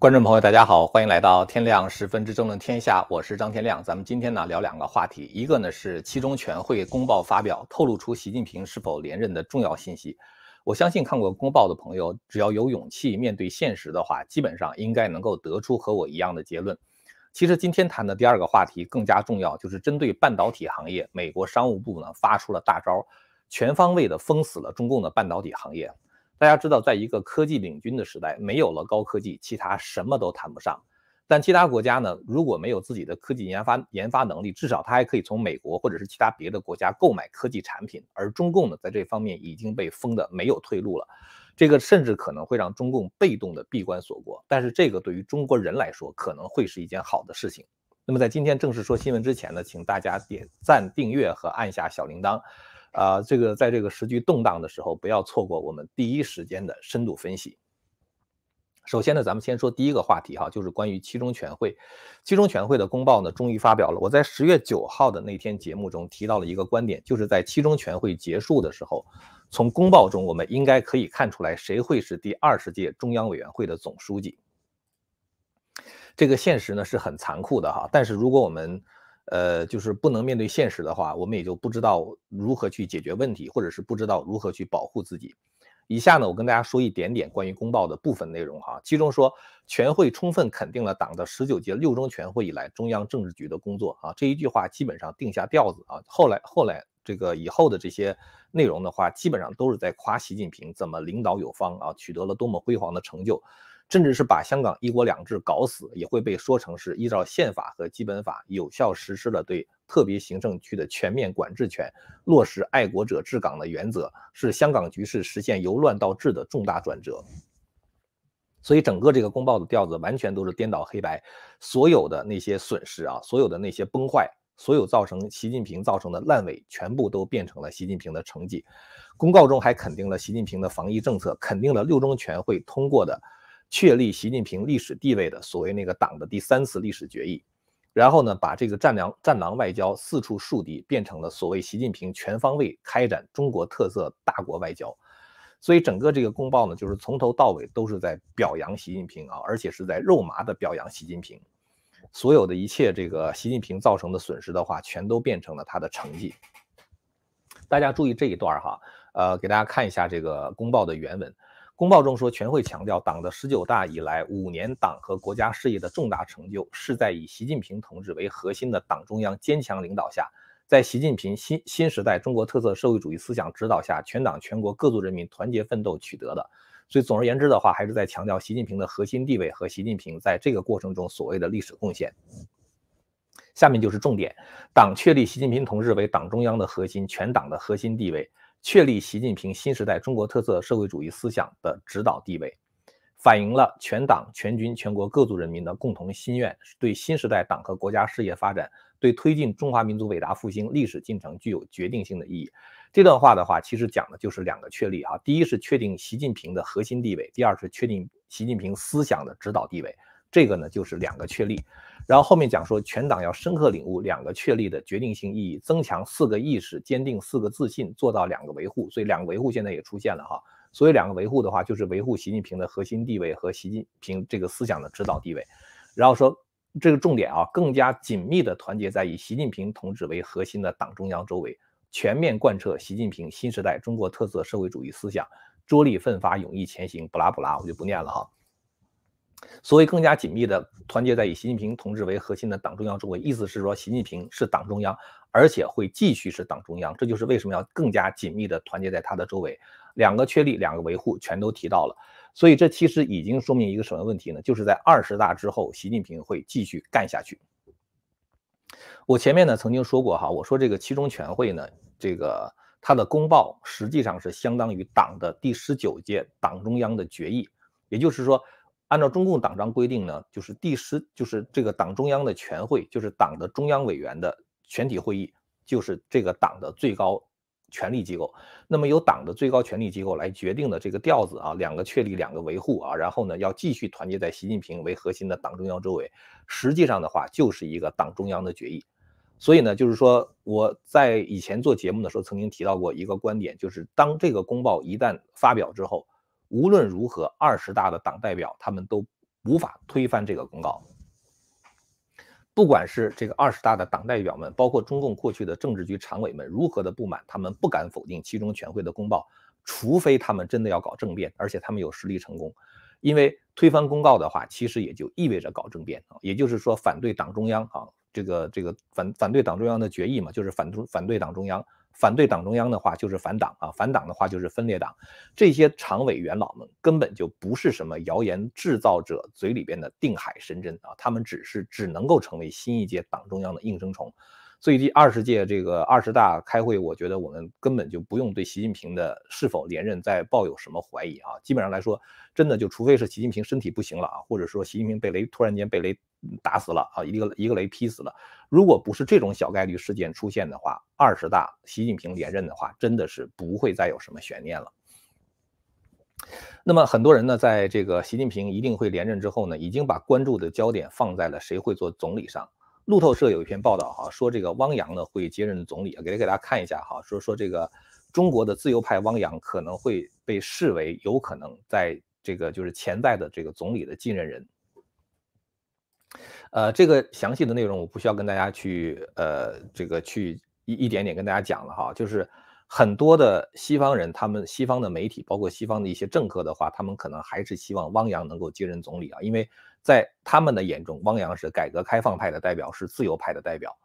观众朋友，大家好，欢迎来到天亮十分之争论天下，我是张天亮。咱们今天呢聊两个话题，一个呢是七中全会公报发表透露出习近平是否连任的重要信息。我相信看过公报的朋友，只要有勇气面对现实的话，基本上应该能够得出和我一样的结论。其实今天谈的第二个话题更加重要，就是针对半导体行业，美国商务部呢发出了大招，全方位的封死了中共的半导体行业。大家知道，在一个科技领军的时代，没有了高科技，其他什么都谈不上。但其他国家呢，如果没有自己的科技研发研发能力，至少他还可以从美国或者是其他别的国家购买科技产品。而中共呢，在这方面已经被封的没有退路了，这个甚至可能会让中共被动的闭关锁国。但是这个对于中国人来说，可能会是一件好的事情。那么在今天正式说新闻之前呢，请大家点赞、订阅和按下小铃铛。啊，这个在这个时局动荡的时候，不要错过我们第一时间的深度分析。首先呢，咱们先说第一个话题哈，就是关于七中全会。七中全会的公报呢，终于发表了。我在十月九号的那天节目中提到了一个观点，就是在七中全会结束的时候，从公报中我们应该可以看出来谁会是第二十届中央委员会的总书记。这个现实呢是很残酷的哈，但是如果我们呃，就是不能面对现实的话，我们也就不知道如何去解决问题，或者是不知道如何去保护自己。以下呢，我跟大家说一点点关于公报的部分内容哈。其中说，全会充分肯定了党的十九届六中全会以来中央政治局的工作啊，这一句话基本上定下调子啊。后来，后来这个以后的这些内容的话，基本上都是在夸习近平怎么领导有方啊，取得了多么辉煌的成就。甚至是把香港“一国两制”搞死，也会被说成是依照宪法和基本法有效实施了对特别行政区的全面管制权，落实爱国者治港的原则，是香港局势实现由乱到治的重大转折。所以，整个这个公报的调子完全都是颠倒黑白，所有的那些损失啊，所有的那些崩坏，所有造成习近平造成的烂尾，全部都变成了习近平的成绩。公告中还肯定了习近平的防疫政策，肯定了六中全会通过的。确立习近平历史地位的所谓那个党的第三次历史决议，然后呢，把这个战狼战狼外交四处树敌变成了所谓习近平全方位开展中国特色大国外交，所以整个这个公报呢，就是从头到尾都是在表扬习近平啊，而且是在肉麻的表扬习近平，所有的一切这个习近平造成的损失的话，全都变成了他的成绩。大家注意这一段哈，呃，给大家看一下这个公报的原文。公报中说，全会强调，党的十九大以来五年党和国家事业的重大成就，是在以习近平同志为核心的党中央坚强领导下，在习近平新新时代中国特色社会主义思想指导下，全党全国各族人民团结奋斗取得的。所以，总而言之的话，还是在强调习近平的核心地位和习近平在这个过程中所谓的历史贡献。下面就是重点，党确立习近平同志为党中央的核心、全党的核心地位。确立习近平新时代中国特色社会主义思想的指导地位，反映了全党全军全国各族人民的共同心愿，对新时代党和国家事业发展、对推进中华民族伟大复兴历史进程具有决定性的意义。这段话的话，其实讲的就是两个确立啊，第一是确定习近平的核心地位，第二是确定习近平思想的指导地位。这个呢就是两个确立，然后后面讲说全党要深刻领悟两个确立的决定性意义，增强四个意识，坚定四个自信，做到两个维护。所以两个维护现在也出现了哈，所以两个维护的话就是维护习近平的核心地位和习近平这个思想的指导地位，然后说这个重点啊，更加紧密的团结在以习近平同志为核心的党中央周围，全面贯彻习近平新时代中国特色社会主义思想，着力奋发勇毅前行。不拉不拉，我就不念了哈。所谓更加紧密的团结在以习近平同志为核心的党中央周围，意思是说，习近平是党中央，而且会继续是党中央。这就是为什么要更加紧密的团结在他的周围。两个确立，两个维护，全都提到了。所以，这其实已经说明一个什么问题呢？就是在二十大之后，习近平会继续干下去。我前面呢曾经说过哈，我说这个七中全会呢，这个它的公报实际上是相当于党的第十九届党中央的决议，也就是说。按照中共党章规定呢，就是第十，就是这个党中央的全会，就是党的中央委员的全体会议，就是这个党的最高权力机构。那么由党的最高权力机构来决定的这个调子啊，两个确立，两个维护啊，然后呢要继续团结在习近平为核心的党中央周围。实际上的话，就是一个党中央的决议。所以呢，就是说我在以前做节目的时候曾经提到过一个观点，就是当这个公报一旦发表之后。无论如何，二十大的党代表他们都无法推翻这个公告。不管是这个二十大的党代表们，包括中共过去的政治局常委们如何的不满，他们不敢否定七中全会的公报，除非他们真的要搞政变，而且他们有实力成功。因为推翻公告的话，其实也就意味着搞政变啊，也就是说反对党中央啊。这个这个反反对党中央的决议嘛，就是反中反对党中央，反对党中央的话就是反党啊，反党的话就是分裂党。这些常委元老们根本就不是什么谣言制造者嘴里边的定海神针啊，他们只是只能够成为新一届党中央的应声虫。所以第二十届这个二十大开会，我觉得我们根本就不用对习近平的是否连任再抱有什么怀疑啊。基本上来说，真的就除非是习近平身体不行了啊，或者说习近平被雷突然间被雷。打死了啊！一个一个雷劈死了。如果不是这种小概率事件出现的话，二十大习近平连任的话，真的是不会再有什么悬念了。那么很多人呢，在这个习近平一定会连任之后呢，已经把关注的焦点放在了谁会做总理上。路透社有一篇报道哈，说这个汪洋呢会接任总理，给给大家看一下哈，说说这个中国的自由派汪洋可能会被视为有可能在这个就是潜在的这个总理的继任人。呃，这个详细的内容我不需要跟大家去呃，这个去一一点点跟大家讲了哈，就是很多的西方人，他们西方的媒体，包括西方的一些政客的话，他们可能还是希望汪洋能够接任总理啊，因为在他们的眼中，汪洋是改革开放派的代表，是自由派的代表。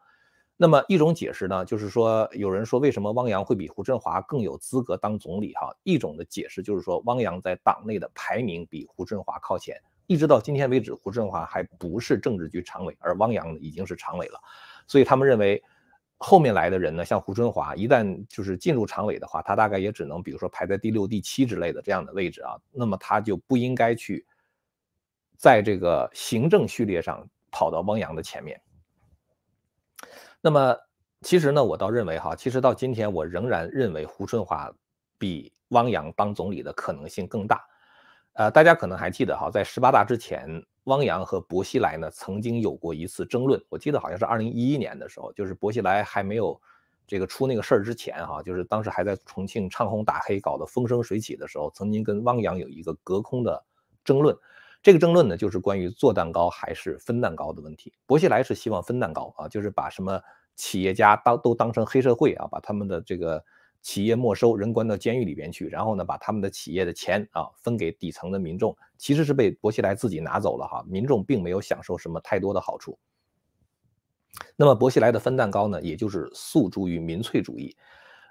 那么一种解释呢，就是说有人说为什么汪洋会比胡振华更有资格当总理哈？一种的解释就是说汪洋在党内的排名比胡振华靠前。一直到今天为止，胡春华还不是政治局常委，而汪洋已经是常委了，所以他们认为，后面来的人呢，像胡春华，一旦就是进入常委的话，他大概也只能，比如说排在第六、第七之类的这样的位置啊，那么他就不应该去，在这个行政序列上跑到汪洋的前面。那么，其实呢，我倒认为哈，其实到今天，我仍然认为胡春华比汪洋当总理的可能性更大。呃，大家可能还记得哈，在十八大之前，汪洋和薄熙来呢曾经有过一次争论。我记得好像是二零一一年的时候，就是薄熙来还没有这个出那个事儿之前哈，就是当时还在重庆唱红打黑，搞得风生水起的时候，曾经跟汪洋有一个隔空的争论。这个争论呢，就是关于做蛋糕还是分蛋糕的问题。薄熙来是希望分蛋糕啊，就是把什么企业家当都当成黑社会啊，把他们的这个。企业没收，人关到监狱里边去，然后呢，把他们的企业的钱啊分给底层的民众，其实是被薄熙来自己拿走了哈，民众并没有享受什么太多的好处。那么薄熙来的分蛋糕呢，也就是诉诸于民粹主义，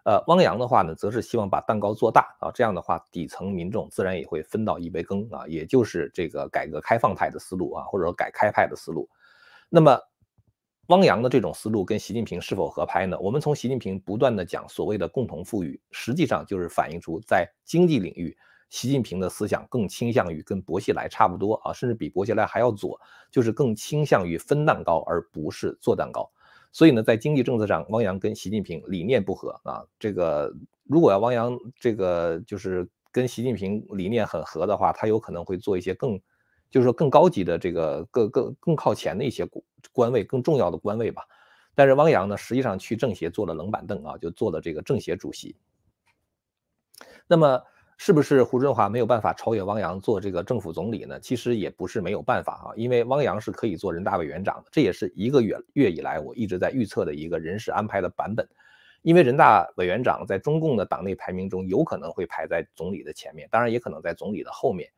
呃，汪洋的话呢，则是希望把蛋糕做大啊，这样的话底层民众自然也会分到一杯羹啊，也就是这个改革开放派的思路啊，或者说改开派的思路。那么汪洋的这种思路跟习近平是否合拍呢？我们从习近平不断的讲所谓的共同富裕，实际上就是反映出在经济领域，习近平的思想更倾向于跟薄熙来差不多啊，甚至比薄熙来还要左，就是更倾向于分蛋糕而不是做蛋糕。所以呢，在经济政策上，汪洋跟习近平理念不合啊。这个如果要汪洋这个就是跟习近平理念很合的话，他有可能会做一些更。就是说更高级的这个更更更靠前的一些官位，更重要的官位吧。但是汪洋呢，实际上去政协坐了冷板凳啊，就坐了这个政协主席。那么是不是胡春华没有办法超越汪洋做这个政府总理呢？其实也不是没有办法啊，因为汪洋是可以做人大委员长的。这也是一个月月以来我一直在预测的一个人事安排的版本，因为人大委员长在中共的党内排名中有可能会排在总理的前面，当然也可能在总理的后面。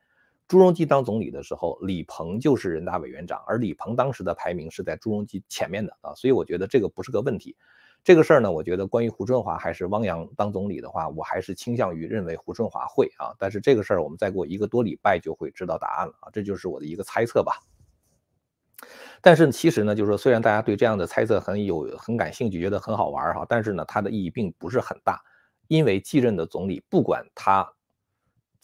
朱镕基当总理的时候，李鹏就是人大委员长，而李鹏当时的排名是在朱镕基前面的啊，所以我觉得这个不是个问题。这个事儿呢，我觉得关于胡春华还是汪洋当总理的话，我还是倾向于认为胡春华会啊，但是这个事儿我们再过一个多礼拜就会知道答案了啊，这就是我的一个猜测吧。但是其实呢，就是说虽然大家对这样的猜测很有很感兴趣，觉得很好玩哈，但是呢，它的意义并不是很大，因为继任的总理不管他。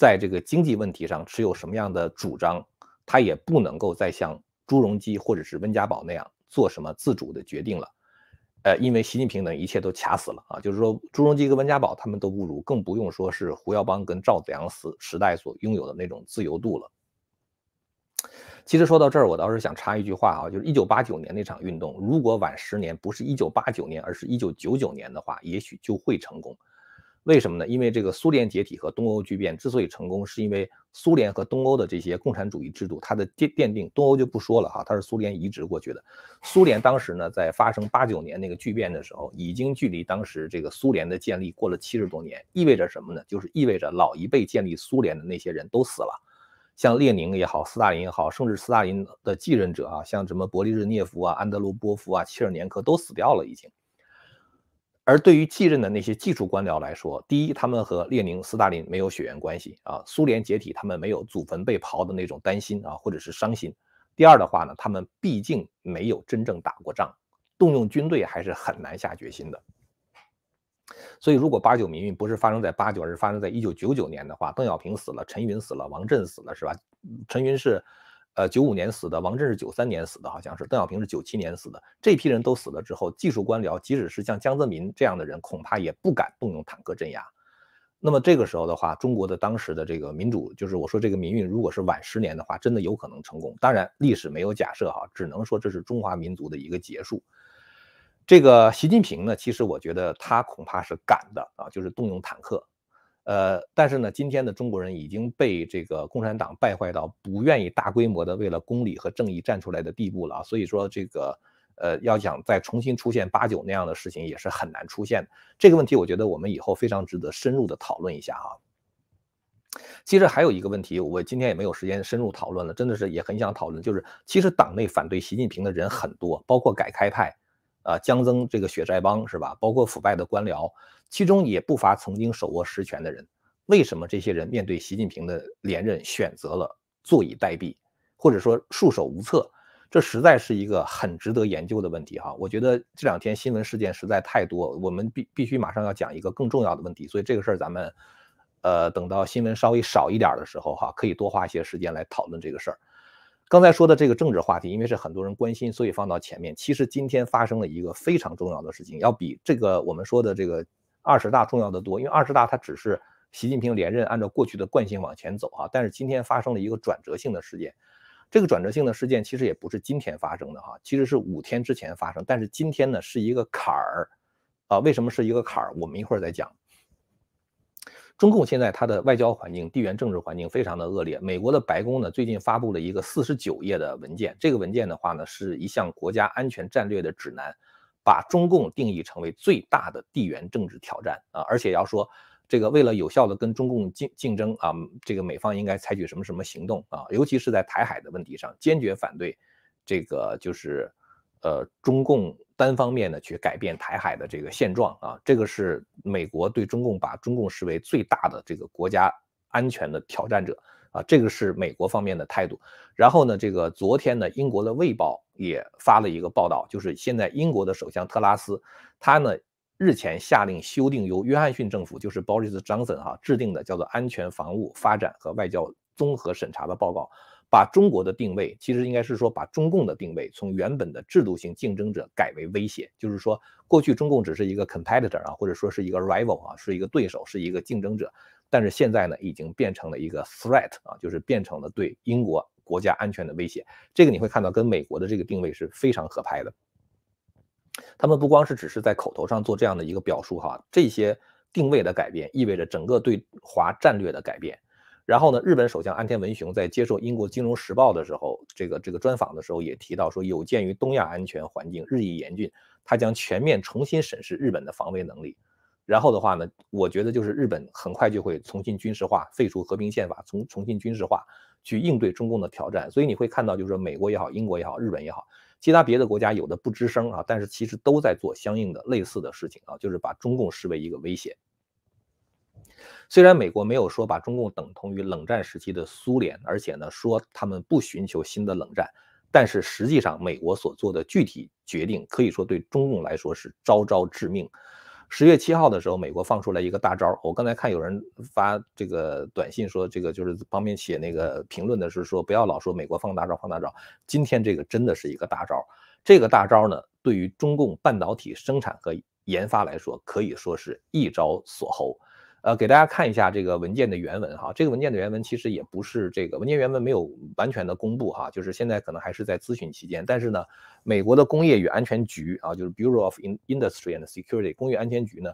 在这个经济问题上持有什么样的主张，他也不能够再像朱镕基或者是温家宝那样做什么自主的决定了，呃，因为习近平等一切都卡死了啊，就是说朱镕基跟温家宝他们都不如，更不用说是胡耀邦跟赵子阳时时代所拥有的那种自由度了。其实说到这儿，我倒是想插一句话啊，就是一九八九年那场运动，如果晚十年，不是一九八九年，而是一九九九年的话，也许就会成功。为什么呢？因为这个苏联解体和东欧剧变之所以成功，是因为苏联和东欧的这些共产主义制度，它的奠奠定东欧就不说了哈，它是苏联移植过去的。苏联当时呢，在发生八九年那个剧变的时候，已经距离当时这个苏联的建立过了七十多年，意味着什么呢？就是意味着老一辈建立苏联的那些人都死了，像列宁也好，斯大林也好，甚至斯大林的继任者啊，像什么勃列日涅夫啊、安德鲁波夫啊、切尔年科都死掉了已经。而对于继任的那些技术官僚来说，第一，他们和列宁、斯大林没有血缘关系啊，苏联解体他们没有祖坟被刨的那种担心啊，或者是伤心。第二的话呢，他们毕竟没有真正打过仗，动用军队还是很难下决心的。所以，如果八九民运不是发生在八九，而是发生在一九九九年的话，邓小平死了，陈云死了，王震死了，是吧？陈云是。呃，九五年死的王震是九三年死的，好像是邓小平是九七年死的。这批人都死了之后，技术官僚，即使是像江泽民这样的人，恐怕也不敢动用坦克镇压。那么这个时候的话，中国的当时的这个民主，就是我说这个民运，如果是晚十年的话，真的有可能成功。当然，历史没有假设哈，只能说这是中华民族的一个结束。这个习近平呢，其实我觉得他恐怕是敢的啊，就是动用坦克。呃，但是呢，今天的中国人已经被这个共产党败坏到不愿意大规模的为了公理和正义站出来的地步了啊！所以说这个，呃，要想再重新出现八九那样的事情也是很难出现。这个问题，我觉得我们以后非常值得深入的讨论一下啊。其实还有一个问题，我今天也没有时间深入讨论了，真的是也很想讨论，就是其实党内反对习近平的人很多，包括改开派。啊，江增这个血债帮是吧？包括腐败的官僚，其中也不乏曾经手握实权的人。为什么这些人面对习近平的连任，选择了坐以待毙，或者说束手无策？这实在是一个很值得研究的问题哈。我觉得这两天新闻事件实在太多，我们必必须马上要讲一个更重要的问题，所以这个事儿咱们，呃，等到新闻稍微少一点的时候哈，可以多花一些时间来讨论这个事儿。刚才说的这个政治话题，因为是很多人关心，所以放到前面。其实今天发生了一个非常重要的事情，要比这个我们说的这个二十大重要的多。因为二十大它只是习近平连任，按照过去的惯性往前走啊。但是今天发生了一个转折性的事件，这个转折性的事件其实也不是今天发生的哈，其实是五天之前发生。但是今天呢，是一个坎儿啊，为什么是一个坎儿？我们一会儿再讲。中共现在它的外交环境、地缘政治环境非常的恶劣。美国的白宫呢，最近发布了一个四十九页的文件，这个文件的话呢，是一项国家安全战略的指南，把中共定义成为最大的地缘政治挑战啊。而且要说这个为了有效的跟中共竞竞争啊，这个美方应该采取什么什么行动啊，尤其是在台海的问题上，坚决反对这个就是呃中共。单方面的去改变台海的这个现状啊，这个是美国对中共把中共视为最大的这个国家安全的挑战者啊，这个是美国方面的态度。然后呢，这个昨天呢，英国的卫报也发了一个报道，就是现在英国的首相特拉斯，他呢日前下令修订由约翰逊政府就是鲍里斯· o 森哈制定的叫做安全、防务、发展和外交综合审查的报告。把中国的定位，其实应该是说把中共的定位从原本的制度性竞争者改为威胁，就是说过去中共只是一个 competitor 啊，或者说是一个 rival 啊，是一个对手，是一个竞争者，但是现在呢，已经变成了一个 threat 啊，就是变成了对英国国家安全的威胁。这个你会看到跟美国的这个定位是非常合拍的。他们不光是只是在口头上做这样的一个表述哈，这些定位的改变意味着整个对华战略的改变。然后呢，日本首相安田文雄在接受英国《金融时报》的时候，这个这个专访的时候也提到说，有鉴于东亚安全环境日益严峻，他将全面重新审视日本的防卫能力。然后的话呢，我觉得就是日本很快就会重新军事化，废除和平宪法，重重新军事化去应对中共的挑战。所以你会看到，就是说美国也好，英国也好，日本也好，其他别的国家有的不吱声啊，但是其实都在做相应的类似的事情啊，就是把中共视为一个威胁。虽然美国没有说把中共等同于冷战时期的苏联，而且呢说他们不寻求新的冷战，但是实际上美国所做的具体决定，可以说对中共来说是招招致命。十月七号的时候，美国放出来一个大招，我刚才看有人发这个短信说，这个就是旁边写那个评论的是说，不要老说美国放大招放大招，今天这个真的是一个大招。这个大招呢，对于中共半导体生产和研发来说，可以说是一招锁喉。呃，给大家看一下这个文件的原文哈。这个文件的原文其实也不是这个文件原文没有完全的公布哈，就是现在可能还是在咨询期间。但是呢，美国的工业与安全局啊，就是 Bureau of In Industry and Security（ 工业安全局）呢，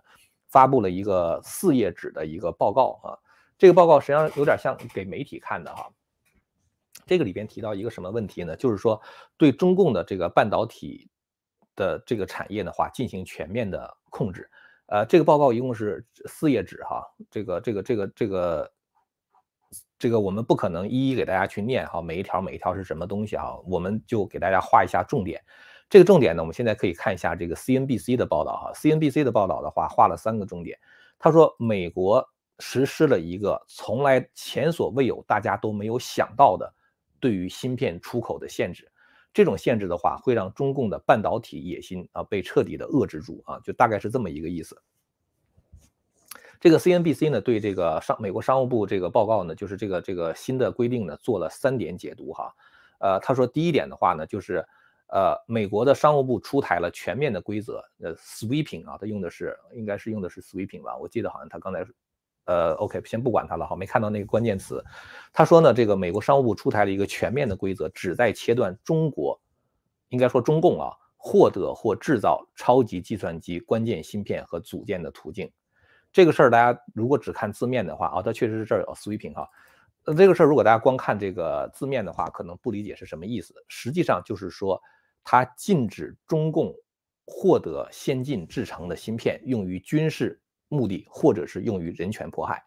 发布了一个四页纸的一个报告啊。这个报告实际上有点像给媒体看的哈。这个里边提到一个什么问题呢？就是说对中共的这个半导体的这个产业的话进行全面的控制。呃，这个报告一共是四页纸哈，这个这个这个这个这个我们不可能一一给大家去念哈，每一条每一条是什么东西哈，我们就给大家画一下重点。这个重点呢，我们现在可以看一下这个 CNBC 的报道哈，CNBC 的报道的话画了三个重点，他说美国实施了一个从来前所未有、大家都没有想到的对于芯片出口的限制。这种限制的话，会让中共的半导体野心啊被彻底的遏制住啊，就大概是这么一个意思。这个 CNBC 呢对这个商美国商务部这个报告呢，就是这个这个新的规定呢做了三点解读哈。呃，他说第一点的话呢，就是呃美国的商务部出台了全面的规则，呃 sweeping 啊，他用的是应该是用的是 sweeping 吧，我记得好像他刚才。呃，OK，先不管他了哈，没看到那个关键词。他说呢，这个美国商务部出台了一个全面的规则，旨在切断中国，应该说中共啊，获得或制造超级计算机关键芯片和组件的途径。这个事儿大家如果只看字面的话啊，它确实是这儿有 sweeping 哈。那这个事儿如果大家光看这个字面的话，可能不理解是什么意思。实际上就是说，它禁止中共获得先进制成的芯片用于军事。目的，或者是用于人权迫害，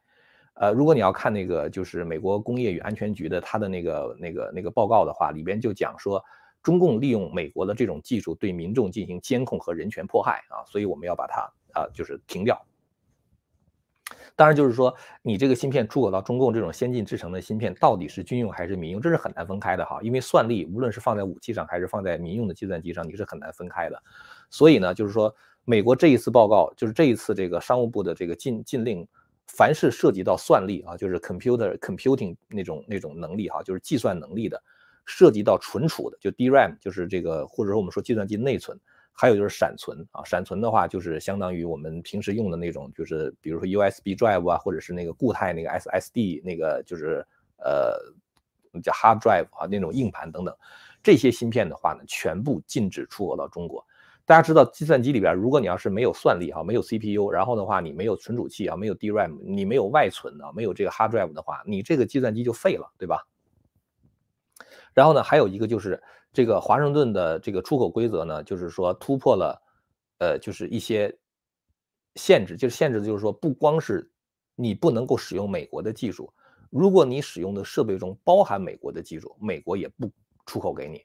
呃，如果你要看那个，就是美国工业与安全局的他的那个那个那个报告的话，里边就讲说，中共利用美国的这种技术对民众进行监控和人权迫害啊，所以我们要把它啊，就是停掉。当然，就是说你这个芯片出口到中共这种先进制成的芯片，到底是军用还是民用，这是很难分开的哈，因为算力无论是放在武器上还是放在民用的计算机上，你是很难分开的，所以呢，就是说。美国这一次报告，就是这一次这个商务部的这个禁禁令，凡是涉及到算力啊，就是 computer computing 那种那种能力哈，就是计算能力的，涉及到存储的，就 DRAM，就是这个，或者说我们说计算机内存，还有就是闪存啊，闪存的话就是相当于我们平时用的那种，就是比如说 USB drive 啊，或者是那个固态那个 SSD 那个，就是呃叫 hard drive 啊那种硬盘等等，这些芯片的话呢，全部禁止出口到中国。大家知道，计算机里边，如果你要是没有算力哈，没有 CPU，然后的话，你没有存储器啊，没有 DRAM，你没有外存啊，没有这个 Hard Drive 的话，你这个计算机就废了，对吧？然后呢，还有一个就是这个华盛顿的这个出口规则呢，就是说突破了，呃，就是一些限制，就是限制的就是说，不光是你不能够使用美国的技术，如果你使用的设备中包含美国的技术，美国也不出口给你。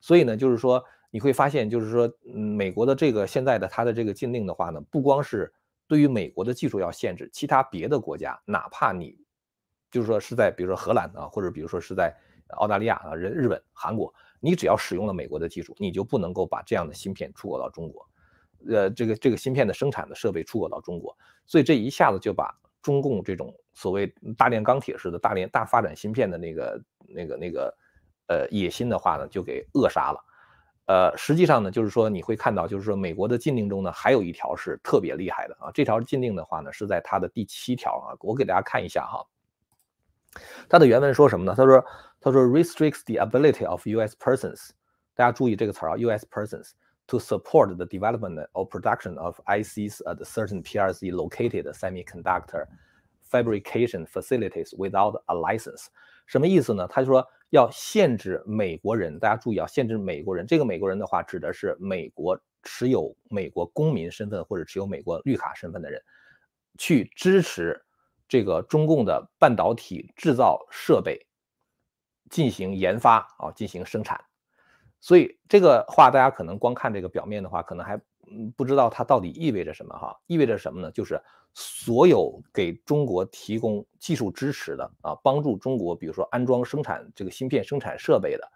所以呢，就是说。你会发现，就是说，美国的这个现在的它的这个禁令的话呢，不光是对于美国的技术要限制，其他别的国家，哪怕你，就是说是在比如说荷兰啊，或者比如说是在澳大利亚啊、人日本、韩国，你只要使用了美国的技术，你就不能够把这样的芯片出口到中国，呃，这个这个芯片的生产的设备出口到中国，所以这一下子就把中共这种所谓大炼钢铁式的、大连大发展芯片的那个那个那个，呃，野心的话呢，就给扼杀了。呃，实际上呢，就是说你会看到，就是说美国的禁令中呢，还有一条是特别厉害的啊。这条禁令的话呢，是在它的第七条啊。我给大家看一下哈，它的原文说什么呢？他说：“他说 restricts the ability of U.S. persons，大家注意这个词儿啊，U.S. persons to support the development or production of ICs at certain PRC located semiconductor fabrication facilities without a license。”什么意思呢？他就说。要限制美国人，大家注意啊，限制美国人。这个美国人的话，指的是美国持有美国公民身份或者持有美国绿卡身份的人，去支持这个中共的半导体制造设备进行研发啊，进行生产。所以这个话，大家可能光看这个表面的话，可能还。嗯，不知道它到底意味着什么哈？意味着什么呢？就是所有给中国提供技术支持的啊，帮助中国，比如说安装、生产这个芯片生产设备的，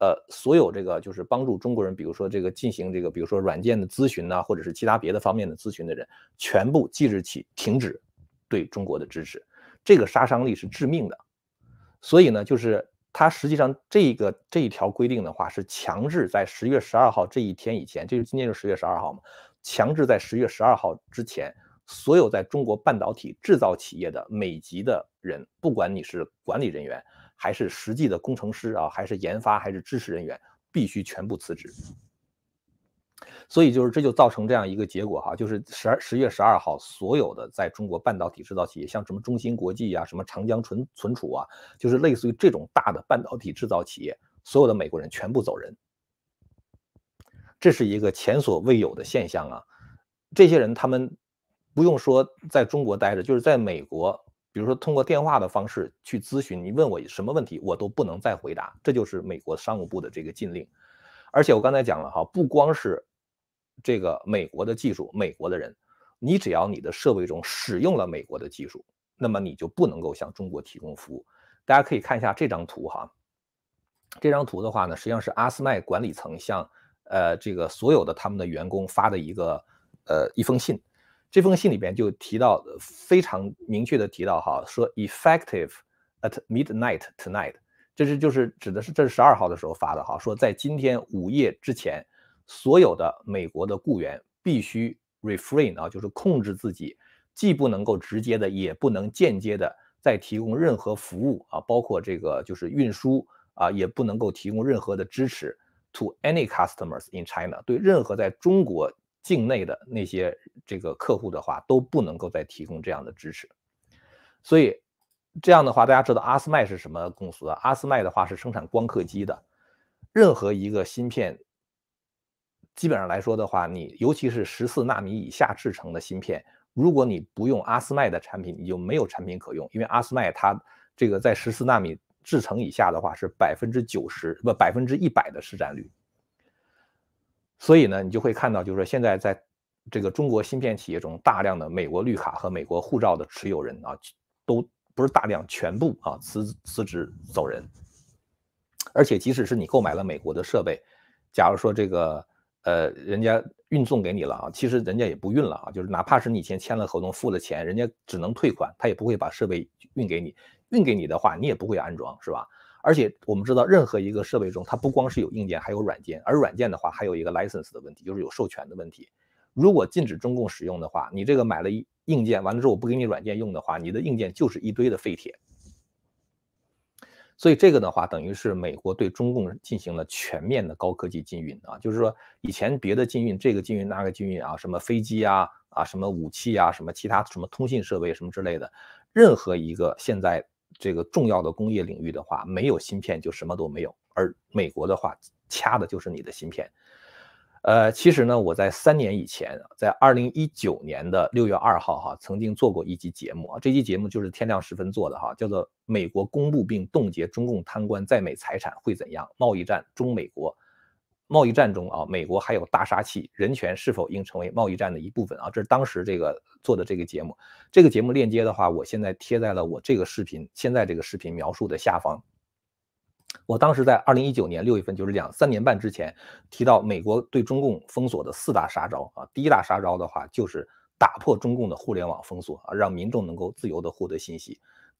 呃，所有这个就是帮助中国人，比如说这个进行这个，比如说软件的咨询呐，或者是其他别的方面的咨询的人，全部即日起停止对中国的支持。这个杀伤力是致命的。所以呢，就是。它实际上这个这一条规定的话，是强制在十月十二号这一天以前，就是今天就十月十二号嘛，强制在十月十二号之前，所有在中国半导体制造企业的美籍的人，不管你是管理人员，还是实际的工程师啊，还是研发，还是知识人员，必须全部辞职。所以就是这就造成这样一个结果哈，就是十二十月十二号，所有的在中国半导体制造企业，像什么中芯国际啊，什么长江存存储啊，就是类似于这种大的半导体制造企业，所有的美国人全部走人。这是一个前所未有的现象啊！这些人他们不用说在中国待着，就是在美国，比如说通过电话的方式去咨询，你问我什么问题，我都不能再回答。这就是美国商务部的这个禁令。而且我刚才讲了哈，不光是这个美国的技术，美国的人，你只要你的设备中使用了美国的技术，那么你就不能够向中国提供服务。大家可以看一下这张图哈，这张图的话呢，实际上是阿斯麦管理层向呃这个所有的他们的员工发的一个呃一封信，这封信里边就提到非常明确的提到哈，说 effective at midnight tonight，这是就是指的是这是十二号的时候发的哈，说在今天午夜之前。所有的美国的雇员必须 refrain 啊，就是控制自己，既不能够直接的，也不能间接的再提供任何服务啊，包括这个就是运输啊，也不能够提供任何的支持 to any customers in China。对任何在中国境内的那些这个客户的话，都不能够再提供这样的支持。所以这样的话，大家知道阿斯麦是什么公司啊？阿斯麦的话是生产光刻机的，任何一个芯片。基本上来说的话，你尤其是十四纳米以下制成的芯片，如果你不用阿斯麦的产品，你就没有产品可用，因为阿斯麦它这个在十四纳米制成以下的话是百分之九十不百分之一百的市占率。所以呢，你就会看到，就是说现在在这个中国芯片企业中，大量的美国绿卡和美国护照的持有人啊，都不是大量全部啊辞辞职走人，而且即使是你购买了美国的设备，假如说这个。呃，人家运送给你了啊，其实人家也不运了啊，就是哪怕是你以前签了合同付了钱，人家只能退款，他也不会把设备运给你。运给你的话，你也不会安装，是吧？而且我们知道，任何一个设备中，它不光是有硬件，还有软件，而软件的话，还有一个 license 的问题，就是有授权的问题。如果禁止中共使用的话，你这个买了硬件完了之后，我不给你软件用的话，你的硬件就是一堆的废铁。所以这个的话，等于是美国对中共进行了全面的高科技禁运啊，就是说以前别的禁运，这个禁运那个禁运啊，什么飞机啊啊，什么武器啊，什么其他什么通信设备什么之类的，任何一个现在这个重要的工业领域的话，没有芯片就什么都没有，而美国的话掐的就是你的芯片。呃，其实呢，我在三年以前，在二零一九年的六月二号哈，曾经做过一集节目啊，这期节目就是天亮时分做的哈，叫做《美国公布并冻结中共贪官在美财产会怎样？贸易战，中美国贸易战中啊，美国还有大杀器，人权是否应成为贸易战的一部分啊？这是当时这个做的这个节目，这个节目链接的话，我现在贴在了我这个视频现在这个视频描述的下方。我当时在二零一九年六月份，就是两三年半之前提到美国对中共封锁的四大杀招啊，第一大杀招的话就是打破中共的互联网封锁啊，让民众能够自由的获得信息；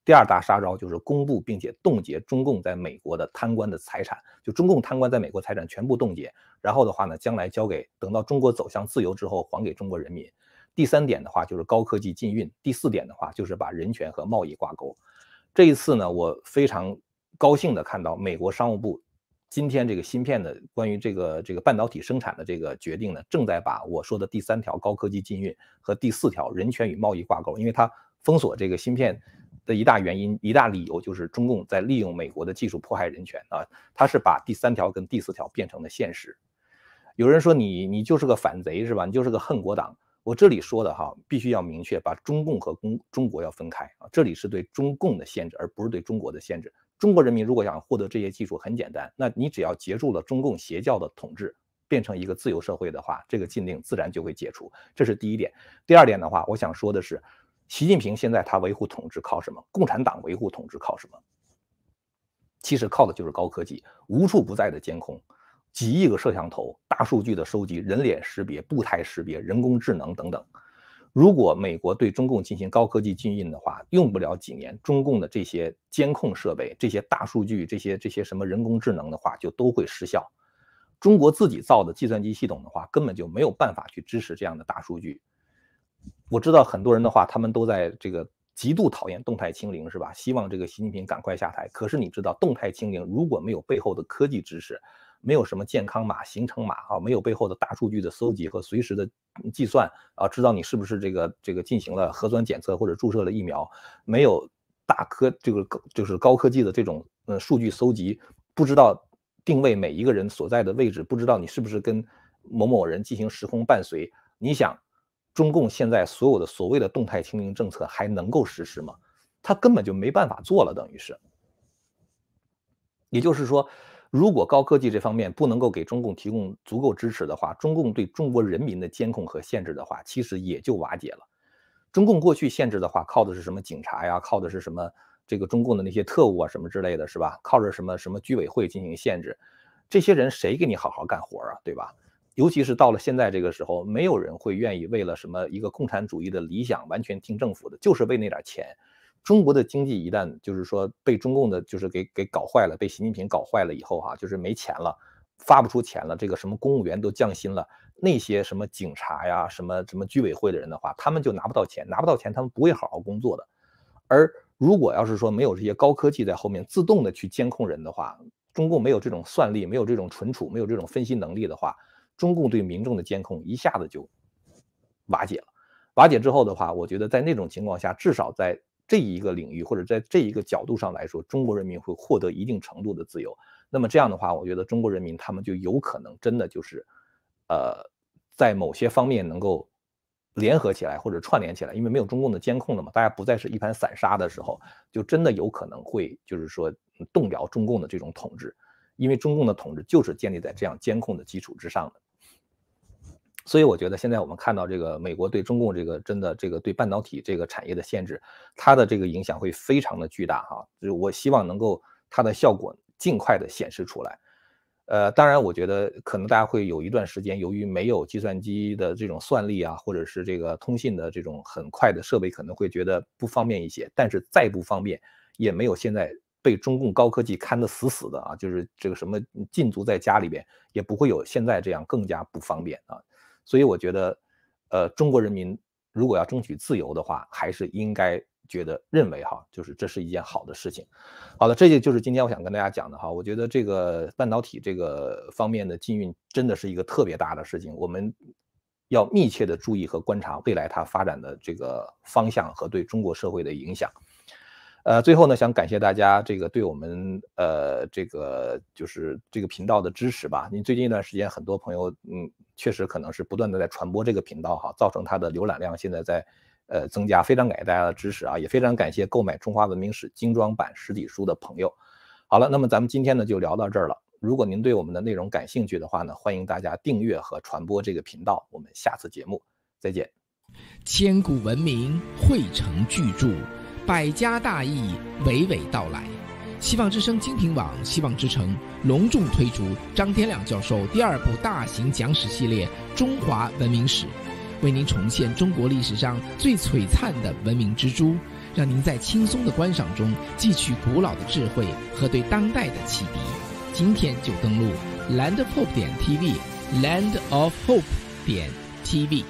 第二大杀招就是公布并且冻结中共在美国的贪官的财产，就中共贪官在美国财产全部冻结，然后的话呢，将来交给等到中国走向自由之后还给中国人民。第三点的话就是高科技禁运，第四点的话就是把人权和贸易挂钩。这一次呢，我非常。高兴的看到美国商务部今天这个芯片的关于这个这个半导体生产的这个决定呢，正在把我说的第三条高科技禁运和第四条人权与贸易挂钩。因为它封锁这个芯片的一大原因、一大理由就是中共在利用美国的技术迫害人权啊。它是把第三条跟第四条变成了现实。有人说你你就是个反贼是吧？你就是个恨国党。我这里说的哈，必须要明确把中共和中中国要分开啊。这里是对中共的限制，而不是对中国的限制。中国人民如果想获得这些技术很简单，那你只要结束了中共邪教的统治，变成一个自由社会的话，这个禁令自然就会解除。这是第一点。第二点的话，我想说的是，习近平现在他维护统治靠什么？共产党维护统治靠什么？其实靠的就是高科技，无处不在的监控，几亿个摄像头，大数据的收集，人脸识别，步态识别，人工智能等等。如果美国对中共进行高科技禁运的话，用不了几年，中共的这些监控设备、这些大数据、这些这些什么人工智能的话，就都会失效。中国自己造的计算机系统的话，根本就没有办法去支持这样的大数据。我知道很多人的话，他们都在这个极度讨厌动态清零，是吧？希望这个习近平赶快下台。可是你知道，动态清零如果没有背后的科技支持，没有什么健康码、行程码啊，没有背后的大数据的搜集和随时的计算啊，知道你是不是这个这个进行了核酸检测或者注射了疫苗，没有大科这个就是高科技的这种呃数据搜集，不知道定位每一个人所在的位置，不知道你是不是跟某某人进行时空伴随。你想，中共现在所有的所谓的动态清零政策还能够实施吗？他根本就没办法做了，等于是，也就是说。如果高科技这方面不能够给中共提供足够支持的话，中共对中国人民的监控和限制的话，其实也就瓦解了。中共过去限制的话，靠的是什么警察呀？靠的是什么这个中共的那些特务啊什么之类的是吧？靠着什么什么居委会进行限制？这些人谁给你好好干活啊？对吧？尤其是到了现在这个时候，没有人会愿意为了什么一个共产主义的理想完全听政府的，就是为那点钱。中国的经济一旦就是说被中共的，就是给给搞坏了，被习近平搞坏了以后哈，就是没钱了，发不出钱了。这个什么公务员都降薪了，那些什么警察呀、什么什么居委会的人的话，他们就拿不到钱，拿不到钱，他们不会好好工作的。而如果要是说没有这些高科技在后面自动的去监控人的话，中共没有这种算力，没有这种存储，没有这种分析能力的话，中共对民众的监控一下子就瓦解了。瓦解之后的话，我觉得在那种情况下，至少在这一个领域，或者在这一个角度上来说，中国人民会获得一定程度的自由。那么这样的话，我觉得中国人民他们就有可能真的就是，呃，在某些方面能够联合起来或者串联起来，因为没有中共的监控了嘛，大家不再是一盘散沙的时候，就真的有可能会就是说动摇中共的这种统治，因为中共的统治就是建立在这样监控的基础之上的。所以我觉得现在我们看到这个美国对中共这个真的这个对半导体这个产业的限制，它的这个影响会非常的巨大哈。就是我希望能够它的效果尽快的显示出来。呃，当然我觉得可能大家会有一段时间，由于没有计算机的这种算力啊，或者是这个通信的这种很快的设备，可能会觉得不方便一些。但是再不方便，也没有现在被中共高科技看得死死的啊，就是这个什么禁足在家里边，也不会有现在这样更加不方便啊。所以我觉得，呃，中国人民如果要争取自由的话，还是应该觉得认为哈，就是这是一件好的事情。好的，这些就是今天我想跟大家讲的哈。我觉得这个半导体这个方面的禁运真的是一个特别大的事情，我们要密切的注意和观察未来它发展的这个方向和对中国社会的影响。呃，最后呢，想感谢大家这个对我们呃这个就是这个频道的支持吧。你最近一段时间很多朋友嗯。确实可能是不断的在传播这个频道哈，造成它的浏览量现在在，呃增加。非常感谢大家的支持啊，也非常感谢购买《中华文明史》精装版实体书的朋友。好了，那么咱们今天呢就聊到这儿了。如果您对我们的内容感兴趣的话呢，欢迎大家订阅和传播这个频道。我们下次节目再见。千古文明汇成巨著，百家大义娓娓道来。希望之声精品网、希望之城隆重推出张天亮教授第二部大型讲史系列《中华文明史》，为您重现中国历史上最璀璨的文明之珠，让您在轻松的观赏中汲取古老的智慧和对当代的启迪。今天就登录 landhope 点 tv、land of hope 点 tv。